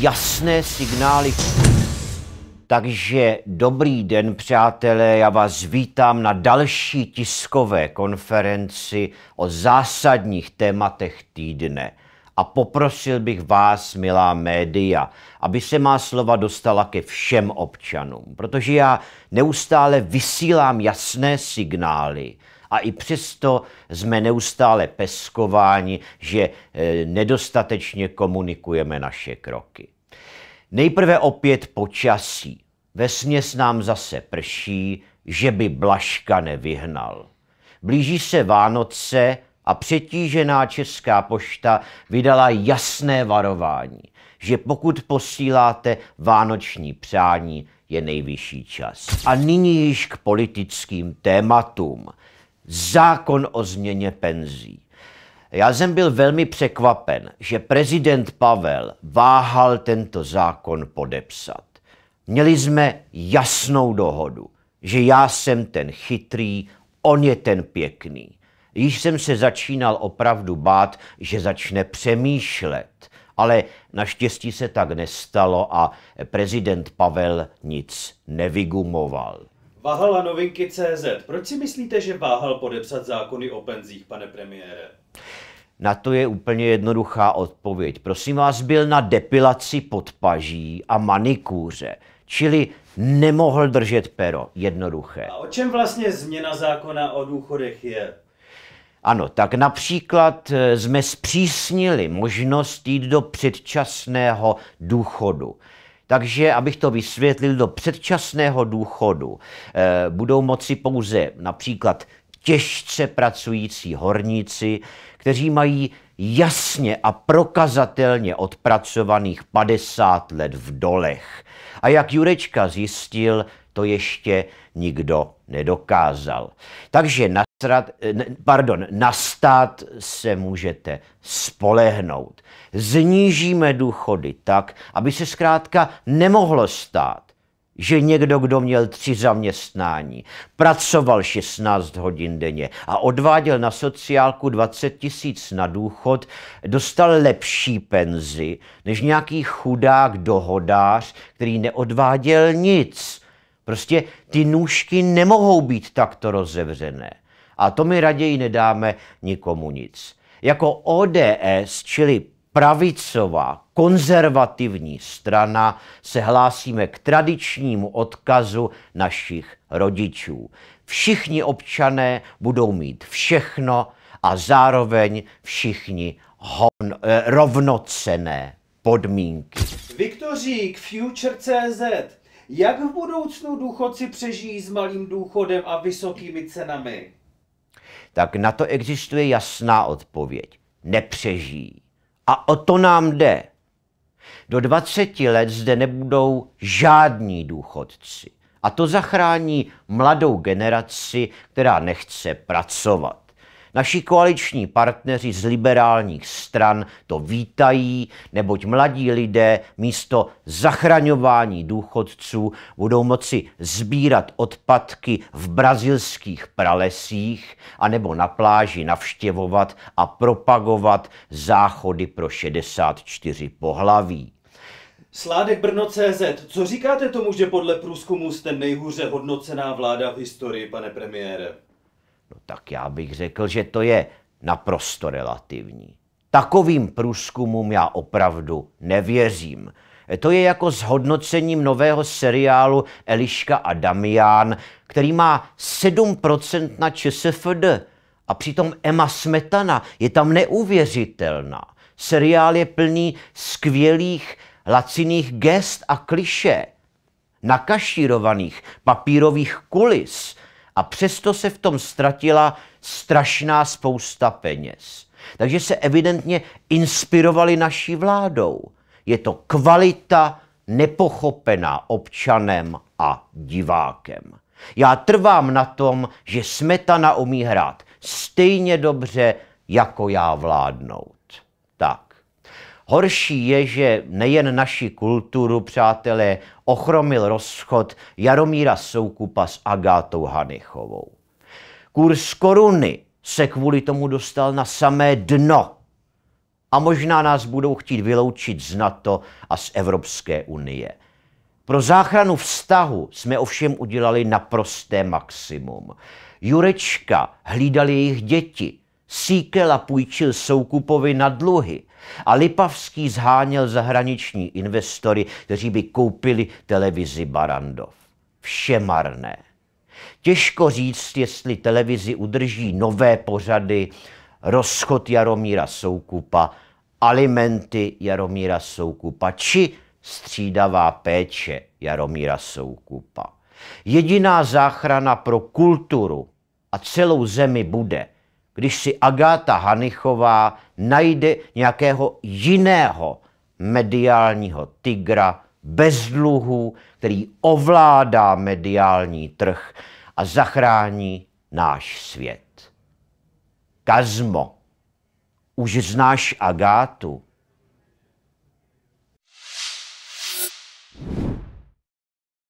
jasné signály. Takže dobrý den, přátelé, já vás vítám na další tiskové konferenci o zásadních tématech týdne. A poprosil bych vás, milá média, aby se má slova dostala ke všem občanům, protože já neustále vysílám jasné signály, a i přesto jsme neustále peskováni, že eh, nedostatečně komunikujeme naše kroky. Nejprve opět počasí. Ve směs nám zase prší, že by Blaška nevyhnal. Blíží se Vánoce a přetížená Česká pošta vydala jasné varování, že pokud posíláte vánoční přání, je nejvyšší čas. A nyní již k politickým tématům zákon o změně penzí. Já jsem byl velmi překvapen, že prezident Pavel váhal tento zákon podepsat. Měli jsme jasnou dohodu, že já jsem ten chytrý, on je ten pěkný. Již jsem se začínal opravdu bát, že začne přemýšlet, ale naštěstí se tak nestalo a prezident Pavel nic nevygumoval. Váhal novinky CZ. Proč si myslíte, že váhal podepsat zákony o penzích, pane premiére? Na to je úplně jednoduchá odpověď. Prosím vás, byl na depilaci podpaží a manikúře, čili nemohl držet pero. Jednoduché. A o čem vlastně změna zákona o důchodech je? Ano, tak například eh, jsme zpřísnili možnost jít do předčasného důchodu. Takže, abych to vysvětlil, do předčasného důchodu eh, budou moci pouze například těžce pracující horníci, kteří mají jasně a prokazatelně odpracovaných 50 let v dolech. A jak Jurečka zjistil, to ještě nikdo nedokázal. Takže na nasrat, pardon, stát se můžete spolehnout. Znížíme důchody tak, aby se zkrátka nemohlo stát, že někdo, kdo měl tři zaměstnání, pracoval 16 hodin denně a odváděl na sociálku 20 tisíc na důchod, dostal lepší penzi než nějaký chudák dohodář, který neodváděl nic. Prostě ty nůžky nemohou být takto rozevřené. A to my raději nedáme nikomu nic. Jako ODS, čili pravicová, konzervativní strana, se hlásíme k tradičnímu odkazu našich rodičů. Všichni občané budou mít všechno a zároveň všichni hon, eh, rovnocené podmínky. Viktorík, Future.cz Jak v budoucnu důchodci přežijí s malým důchodem a vysokými cenami? tak na to existuje jasná odpověď. Nepřežijí. A o to nám jde. Do 20 let zde nebudou žádní důchodci. A to zachrání mladou generaci, která nechce pracovat. Naši koaliční partneři z liberálních stran to vítají, neboť mladí lidé místo zachraňování důchodců budou moci sbírat odpadky v brazilských pralesích anebo na pláži navštěvovat a propagovat záchody pro 64 pohlaví. Sládek Brno CZ, co říkáte tomu, že podle průzkumu jste nejhůře hodnocená vláda v historii, pane premiére? No tak já bych řekl, že to je naprosto relativní. Takovým průzkumům já opravdu nevěřím. To je jako hodnocením nového seriálu Eliška a Damián, který má 7% na ČSFD. A přitom Emma Smetana je tam neuvěřitelná. Seriál je plný skvělých laciných gest a kliše, nakašírovaných papírových kulis – a přesto se v tom ztratila strašná spousta peněz. Takže se evidentně inspirovali naší vládou. Je to kvalita nepochopená občanem a divákem. Já trvám na tom, že Smetana umí hrát stejně dobře, jako já vládnout. Horší je, že nejen naši kulturu, přátelé, ochromil rozchod Jaromíra Soukupa s Agátou Hanichovou. Kurz koruny se kvůli tomu dostal na samé dno. A možná nás budou chtít vyloučit z NATO a z Evropské unie. Pro záchranu vztahu jsme ovšem udělali naprosté maximum. Jurečka hlídal jejich děti, Síkela půjčil Soukupovi na dluhy, a Lipavský zháněl zahraniční investory, kteří by koupili televizi Barandov. Vše marné. Těžko říct, jestli televizi udrží nové pořady, rozchod Jaromíra Soukupa, alimenty Jaromíra Soukupa či střídavá péče Jaromíra Soukupa. Jediná záchrana pro kulturu a celou zemi bude, když si Agáta Hanichová najde nějakého jiného mediálního tygra bez dluhů, který ovládá mediální trh a zachrání náš svět. Kazmo, už znáš Agátu?